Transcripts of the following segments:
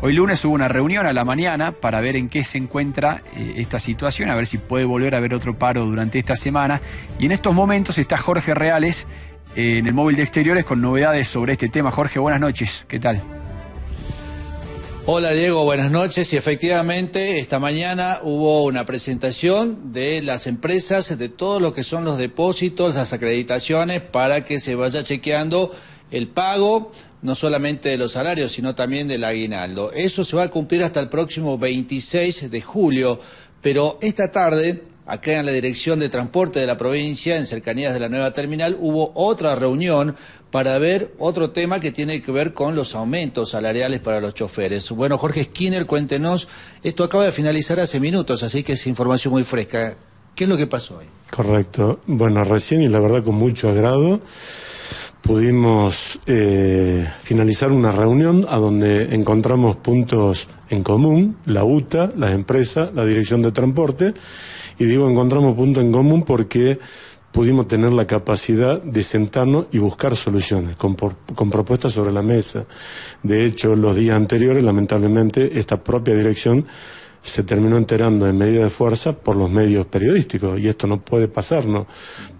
Hoy lunes hubo una reunión a la mañana para ver en qué se encuentra eh, esta situación, a ver si puede volver a haber otro paro durante esta semana. Y en estos momentos está Jorge Reales eh, en el móvil de exteriores con novedades sobre este tema. Jorge, buenas noches, ¿qué tal? Hola Diego, buenas noches. Y efectivamente, esta mañana hubo una presentación de las empresas, de todo lo que son los depósitos, las acreditaciones, para que se vaya chequeando el pago no solamente de los salarios, sino también del aguinaldo. Eso se va a cumplir hasta el próximo 26 de julio, pero esta tarde, acá en la Dirección de Transporte de la provincia, en cercanías de la nueva terminal, hubo otra reunión para ver otro tema que tiene que ver con los aumentos salariales para los choferes. Bueno, Jorge Skinner, cuéntenos, esto acaba de finalizar hace minutos, así que es información muy fresca. ¿Qué es lo que pasó hoy? Correcto. Bueno, recién y la verdad con mucho agrado pudimos eh, finalizar una reunión a donde encontramos puntos en común, la UTA, las empresas, la Dirección de Transporte, y digo encontramos puntos en común porque pudimos tener la capacidad de sentarnos y buscar soluciones con, con propuestas sobre la mesa. De hecho, los días anteriores, lamentablemente, esta propia dirección se terminó enterando en medida de fuerza por los medios periodísticos. Y esto no puede pasarnos,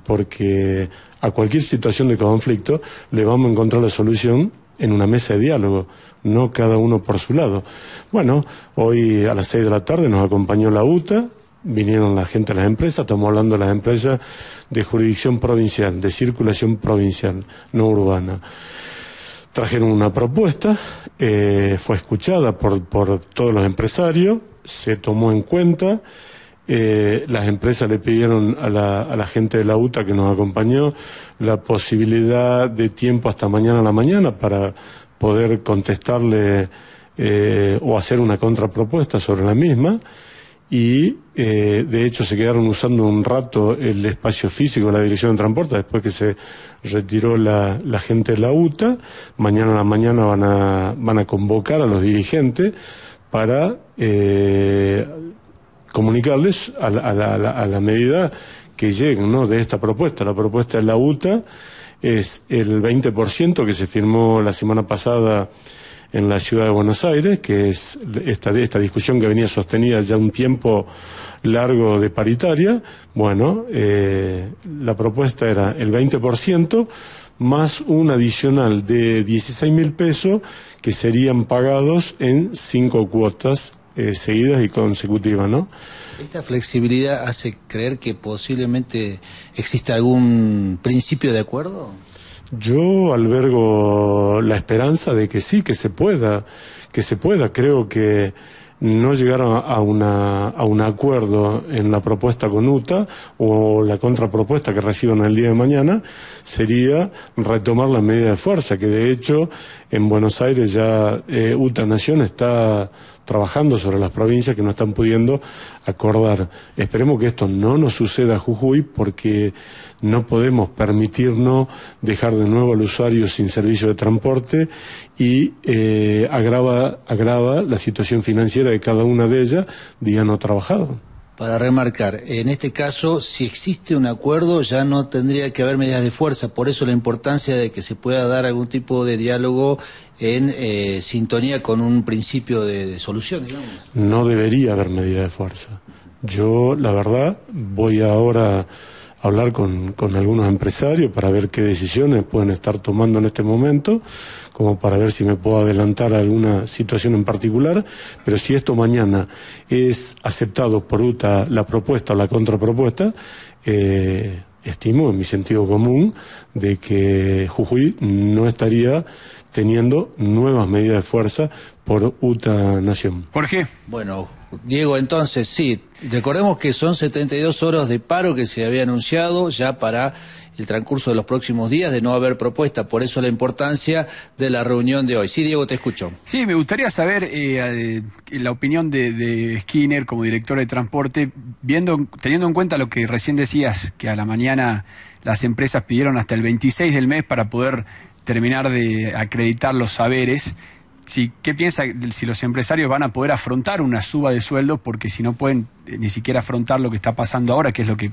porque a cualquier situación de conflicto le vamos a encontrar la solución en una mesa de diálogo, no cada uno por su lado. Bueno, hoy a las seis de la tarde nos acompañó la UTA, vinieron la gente de las empresas, estamos hablando de las empresas de jurisdicción provincial, de circulación provincial, no urbana. Trajeron una propuesta, eh, fue escuchada por, por todos los empresarios, se tomó en cuenta. Eh, las empresas le pidieron a la, gente de la UTA que nos acompañó la posibilidad de tiempo hasta mañana a la mañana para poder contestarle eh, o hacer una contrapropuesta sobre la misma. Y eh, de hecho se quedaron usando un rato el espacio físico de la Dirección de Transporte después que se retiró la, gente de la UTA. Mañana a la mañana van a convocar a los dirigentes para eh, comunicarles a la, medida que lleguen ¿no? de esta propuesta. La propuesta de la UTA es el 20% que se firmó la semana pasada en la ciudad de Buenos Aires, que es esta, esta discusión que venía sostenida ya un tiempo largo de paritaria. Bueno, eh, la propuesta era el 20% más un adicional de 16 mil pesos que serían pagados en cinco cuotas eh, seguidas y consecutivas, ¿no? Esta flexibilidad hace creer que posiblemente exista algún principio de acuerdo. Yo albergo la esperanza de que sí, que se pueda, que se pueda. Creo que no llegaron a, una, a un acuerdo en la propuesta con UTA o la contrapropuesta que reciban el día de mañana, sería retomar la medida de fuerza, que de hecho en Buenos Aires ya eh, UTA Nación está trabajando sobre las provincias que no están pudiendo acordar. Esperemos que esto no nos suceda a Jujuy porque no podemos permitirnos dejar de nuevo al usuario sin servicio de transporte y eh, agrava, agrava la situación financiera de cada una de ellas, día no trabajado para remarcar. En este caso, si existe un acuerdo, ya no tendría que haber medidas de fuerza. Por eso la importancia de que se pueda dar algún tipo de diálogo en eh, sintonía con un principio de, solución, digamos. No debería haber medidas de fuerza. Yo, la verdad, voy ahora hablar con, con algunos empresarios para ver qué decisiones pueden estar tomando en este momento, como para ver si me puedo adelantar a alguna situación en particular, pero si esto mañana es aceptado por UTA la propuesta o la contrapropuesta, eh, estimo en mi sentido común de que Jujuy no estaría teniendo nuevas medidas de fuerza por UTA Nación. Jorge. Bueno, Diego, entonces sí, recordemos que son 72 horas de paro que se había anunciado ya para el transcurso de los próximos días de no haber propuesta. Por eso la importancia de la reunión de hoy. Sí, Diego, te escucho. Sí, me gustaría saber eh, eh, la opinión de, Skinner como director de transporte, viendo, teniendo en cuenta lo que recién decías, que a la mañana las empresas pidieron hasta el 26 del mes para poder terminar de acreditar los saberes si, ¿qué piensa si los empresarios van a poder afrontar una suba de sueldo? Porque si no pueden eh, ni siquiera afrontar lo que está pasando ahora, que es lo que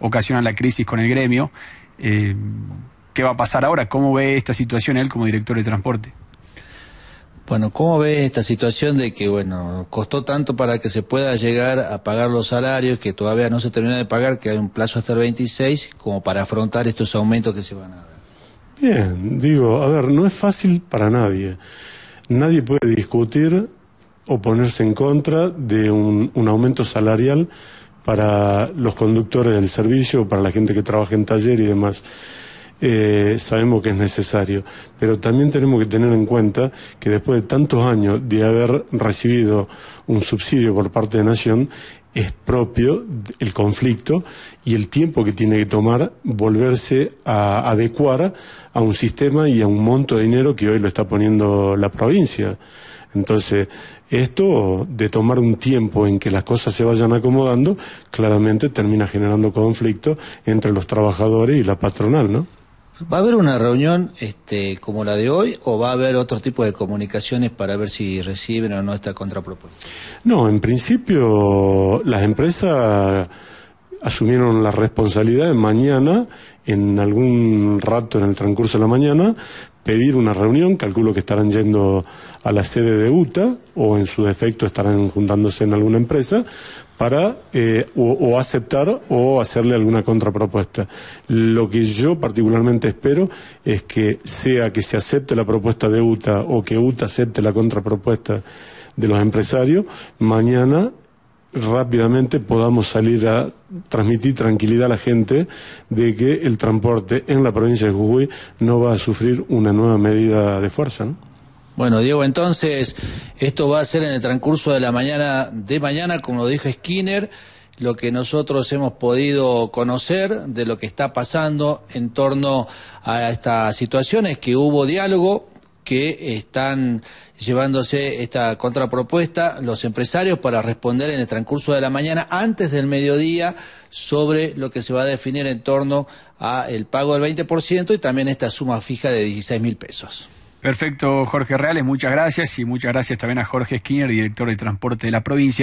ocasiona la crisis con el gremio, eh, ¿qué va a pasar ahora? ¿Cómo ve esta situación él como director de transporte? Bueno, ¿cómo ve esta situación de que, bueno, costó tanto para que se pueda llegar a pagar los salarios que todavía no se termina de pagar, que hay un plazo hasta el 26, como para afrontar estos aumentos que se van a dar? Bien, digo, a ver, no es fácil para nadie. Nadie puede discutir o ponerse en contra de un, aumento salarial para los conductores del servicio, para la gente que trabaja en taller y demás. Eh, sabemos que es necesario, pero también tenemos que tener en cuenta que después de tantos años de haber recibido un subsidio por parte de Nación, es propio el conflicto y el tiempo que tiene que tomar volverse a adecuar a un sistema y a un monto de dinero que hoy lo está poniendo la provincia. Entonces, esto de tomar un tiempo en que las cosas se vayan acomodando, claramente termina generando conflicto entre los trabajadores y la patronal, ¿no? ¿Va a haber una reunión este, como la de hoy o va a haber otro tipo de comunicaciones para ver si reciben o no esta contrapropuesta? No, en principio las empresas asumieron la responsabilidad de mañana, en algún rato en el transcurso de la mañana, pedir una reunión, calculo que estarán yendo a la sede de UTA o en su defecto estarán juntándose en alguna empresa para eh, o, aceptar o hacerle alguna contrapropuesta. Lo que yo particularmente espero es que sea que se acepte la propuesta de UTA o que UTA acepte la contrapropuesta de los empresarios, mañana rápidamente podamos salir a transmitir tranquilidad a la gente de que el transporte en la provincia de Jujuy no va a sufrir una nueva medida de fuerza. Bueno, Diego, entonces esto va a ser en el transcurso de la mañana de mañana, como lo dijo Skinner, lo que nosotros hemos podido conocer de lo que está pasando en torno a estas situaciones, que hubo diálogo, que están llevándose esta contrapropuesta los empresarios para responder en el transcurso de la mañana, antes del mediodía, sobre lo que se va a definir en torno a el pago del 20% y también esta suma fija de 16 mil pesos. Perfecto, Jorge Reales, muchas gracias y muchas gracias también a Jorge Skinner, director de Transporte de la provincia.